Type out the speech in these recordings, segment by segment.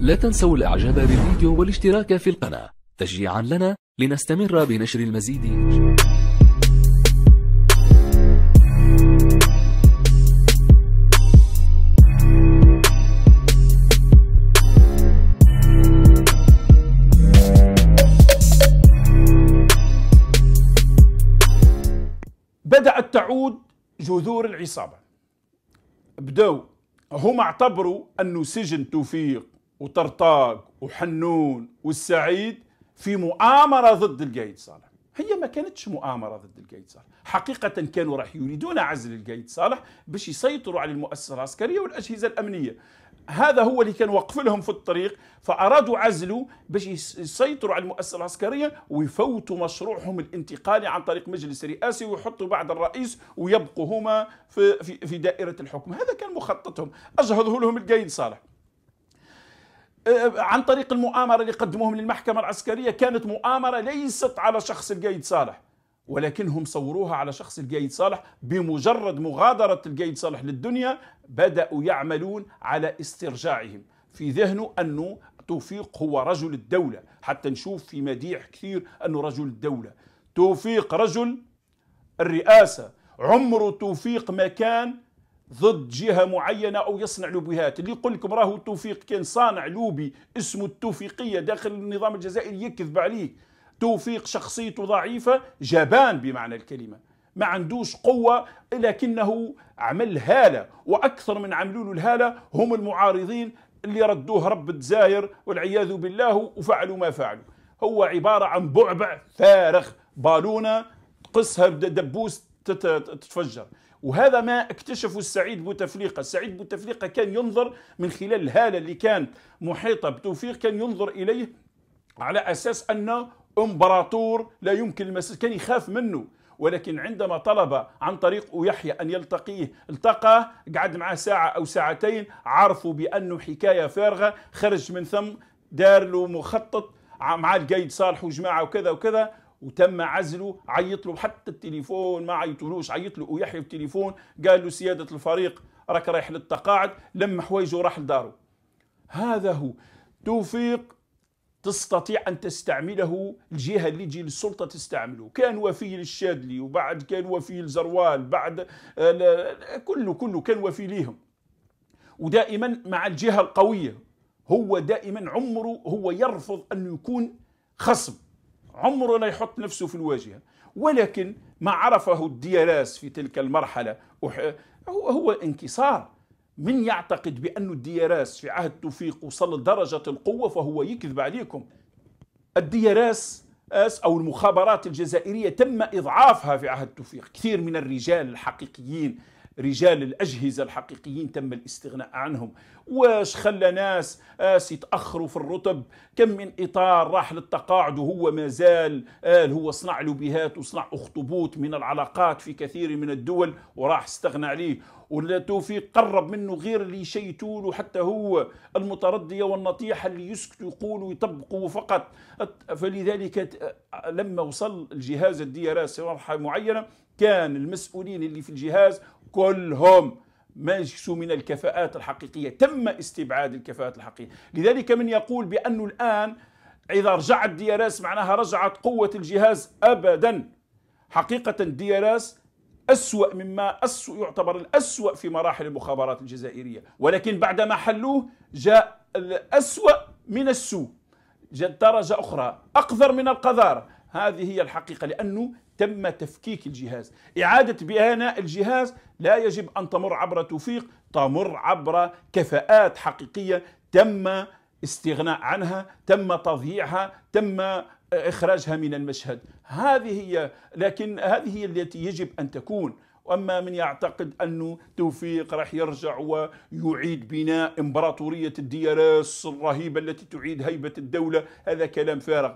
لا تنسوا الإعجاب بالفيديو والاشتراك في القناة تشجيعا لنا لنستمر بنشر المزيد بدأت تعود جذور العصابة بدأوا هم اعتبروا أنه سجن توفيق وطرطاق وحنون والسعيد في مؤامره ضد القايد صالح هي ما كانتش مؤامره ضد القايد صالح حقيقه كانوا راح يريدون عزل القايد صالح باش يسيطروا على المؤسسه العسكريه والاجهزه الامنيه هذا هو اللي كان وقف لهم في الطريق فارادوا عزله باش يسيطروا على المؤسسه العسكريه ويفوتوا مشروعهم الانتقالي عن طريق مجلس رئاسي ويحطوا بعد الرئيس ويبقوا هما في في دائره الحكم هذا كان مخططهم اجهضه لهم القايد صالح أه، عن طريق المؤامرة اللي قدموهم للمحكمة العسكرية كانت مؤامرة ليست على شخص القايد صالح ولكنهم صوروها على شخص القايد صالح بمجرد مغادرة القايد صالح للدنيا بدأوا يعملون على استرجاعهم في ذهنه أنه توفيق هو رجل الدولة حتى نشوف في مديح كثير أنه رجل الدولة توفيق رجل الرئاسة عمره توفيق ما كان ضد جهه معينه او يصنع لوبيهات اللي يقول لكم راهو توفيق كان صانع لوبي اسمه التوفيقيه داخل النظام الجزائري يكذب عليه توفيق شخصيته ضعيفه جبان بمعنى الكلمه ما عندوش قوه لكنه عمل هاله واكثر من عملوا له الهاله هم المعارضين اللي ردوه رب الجزائر والعياذ بالله وفعلوا ما فعلوا هو عباره عن بعبع فارغ بالونه قصها دبوس تتفجر وهذا ما اكتشفه السعيد بوتفليقه، السعيد بوتفليقه كان ينظر من خلال الهاله اللي كانت محيطه بتوفيق كان ينظر اليه على اساس انه امبراطور لا يمكن المساس كان يخاف منه ولكن عندما طلب عن طريق يحيى ان يلتقيه التقى قعد معه ساعه او ساعتين عرفوا بانه حكايه فارغه خرج من ثم دار له مخطط مع القايد صالح وجماعه وكذا وكذا وتم عزله عيط له حتى التليفون ما عيطولوش عيط له ويحيى بالتليفون قال له سياده الفريق راك رايح للتقاعد لم حوايجه وراح لداره هذا هو توفيق تستطيع ان تستعمله الجهه اللي تجي للسلطه تستعمله كان وفي للشادلي وبعد كان وفي لزروال بعد آه، كله كله كان وفي ليهم ودائما مع الجهه القويه هو دائما عمره هو يرفض ان يكون خصم عمره لا يحط نفسه في الواجهة ولكن ما عرفه الديالاس في تلك المرحلة هو, هو انكسار من يعتقد بأن الديالاس في عهد توفيق وصل لدرجة القوة فهو يكذب عليكم الديالاس أو المخابرات الجزائرية تم إضعافها في عهد توفيق كثير من الرجال الحقيقيين رجال الأجهزة الحقيقيين تم الاستغناء عنهم واش خلى ناس آس آه، يتأخروا في الرتب كم من إطار راح للتقاعد وهو ما زال قال آه، هو صنع لوبيهات وصنع أخطبوط من العلاقات في كثير من الدول وراح استغنى عليه ولا توفيق قرب منه غير اللي شيتوا له حتى هو المتردية والنطيحة اللي يسكتوا يقولوا يطبقوا فقط فلذلك آه، لما وصل الجهاز الدي ار اس مرحلة معينة كان المسؤولين اللي في الجهاز كلهم مارسوا من الكفاءات الحقيقية تم استبعاد الكفاءات الحقيقية لذلك من يقول بأنه الآن إذا رجعت دياراس معناها رجعت قوة الجهاز أبدا حقيقة دياراس أسوأ مما أسوأ يعتبر الأسوأ في مراحل المخابرات الجزائرية ولكن بعدما حلوه جاء الأسوأ من السوء درجة أخرى أقذر من القذارة هذه هي الحقيقة لأنه تم تفكيك الجهاز إعادة بناء الجهاز لا يجب أن تمر عبر توفيق تمر عبر كفاءات حقيقية تم استغناء عنها تم تضييعها تم إخراجها من المشهد هذه هي لكن هذه هي التي يجب أن تكون واما من يعتقد انه توفيق راح يرجع ويعيد بناء امبراطوريه الديارس الرهيبه التي تعيد هيبه الدوله هذا كلام فارغ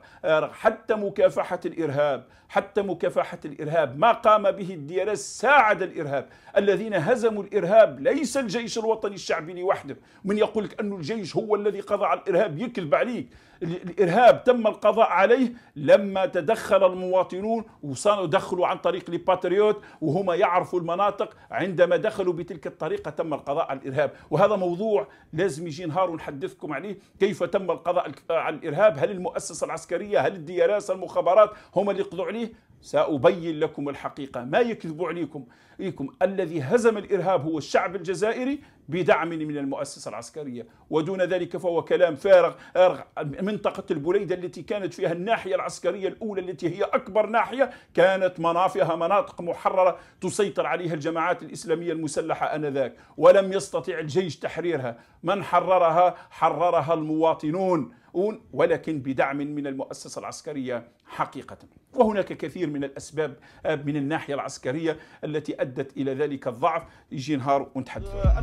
حتى مكافحه الارهاب حتى مكافحه الارهاب ما قام به الديارس ساعد الارهاب الذين هزموا الارهاب ليس الجيش الوطني الشعبي لوحده من يقول لك انه الجيش هو الذي قضى على الارهاب يكذب عليك الارهاب تم القضاء عليه لما تدخل المواطنون وصاروا دخلوا عن طريق الباتريوت وهم يعرفوا المناطق عندما دخلوا بتلك الطريقه تم القضاء على الارهاب وهذا موضوع لازم يجي نهار ونحدثكم عليه كيف تم القضاء على الارهاب هل المؤسسه العسكريه هل الديارات المخابرات هم اللي قضوا عليه سأبين لكم الحقيقة ما يكذب عليكم إيكم الذي هزم الإرهاب هو الشعب الجزائري بدعم من المؤسسة العسكرية ودون ذلك فهو كلام فارغ منطقة البليدة التي كانت فيها الناحية العسكرية الأولى التي هي أكبر ناحية كانت منافها مناطق محررة تسيطر عليها الجماعات الإسلامية المسلحة آنذاك ولم يستطع الجيش تحريرها من حررها حررها المواطنون ولكن بدعم من المؤسسة العسكرية حقيقة وهناك كثير من الأسباب آه، من الناحية العسكرية التي أدت إلى ذلك الضعف يجي نهار ونتحدث آه،